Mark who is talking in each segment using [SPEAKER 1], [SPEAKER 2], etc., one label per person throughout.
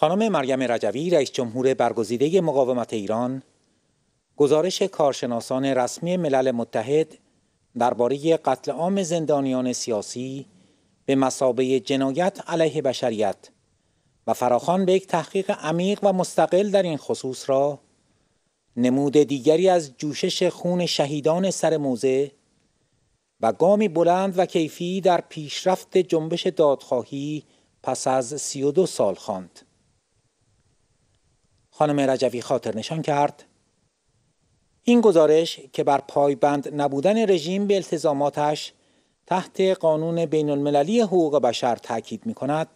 [SPEAKER 1] خانم مریم رجوی رئیس جمهور برگزیده مقاومت ایران گزارش کارشناسان رسمی ملل متحد درباره قتل عام زندانیان سیاسی به مسابه جنایت علیه بشریت و فراخان به یک تحقیق عمیق و مستقل در این خصوص را نمود دیگری از جوشش خون شهیدان سر موزه و گامی بلند و کیفی در پیشرفت جنبش دادخواهی پس از 32 سال خواند. خانم رجوی خاطر نشان کرد این گزارش که بر پایبند نبودن رژیم به التزاماتش تحت قانون بین المللی حقوق بشر تاکید می کند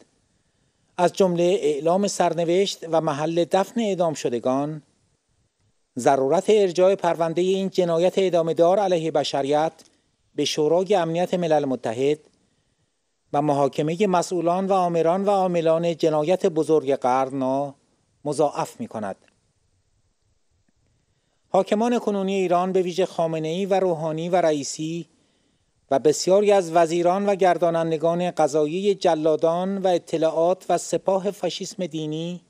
[SPEAKER 1] از جمله اعلام سرنوشت و محل دفن اعدام شدگان ضرورت ارجاع پرونده این جنایت ادامه دار علیه بشریت به شورای امنیت ملل متحد و محاکمه مسئولان و آمران و عاملان جنایت بزرگ قرن مضاعف می کند. حاکمان کنونی ایران به ویژه خامنه و روحانی و رئیسی و بسیاری از وزیران و گردانندگان قضایی جلادان و اطلاعات و سپاه فاشیسم دینی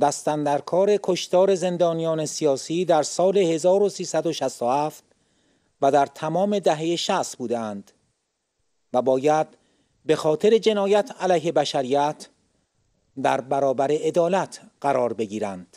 [SPEAKER 1] دستن در کار کشتار زندانیان سیاسی در سال 1367 و در تمام دهه 60 بودند و باید به خاطر جنایت علیه بشریت در برابر عدالت قرار بگیرند